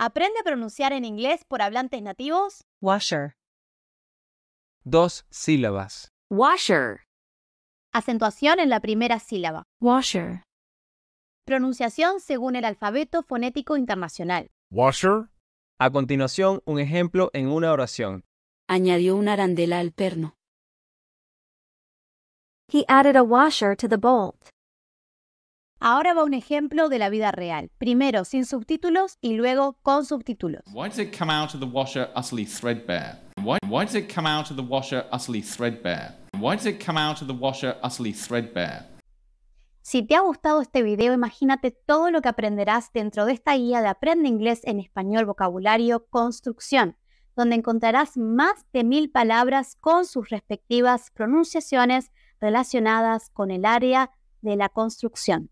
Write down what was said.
Aprende a pronunciar en inglés por hablantes nativos. Washer. Dos sílabas. Washer. Acentuación en la primera sílaba. Washer. Pronunciación según el alfabeto fonético internacional. Washer. A continuación, un ejemplo en una oración. Añadió una arandela al perno. He added a washer to the bolt. Ahora va un ejemplo de la vida real. Primero sin subtítulos y luego con subtítulos. Si te ha gustado este video, imagínate todo lo que aprenderás dentro de esta guía de Aprende Inglés en Español Vocabulario Construcción, donde encontrarás más de mil palabras con sus respectivas pronunciaciones relacionadas con el área de la construcción.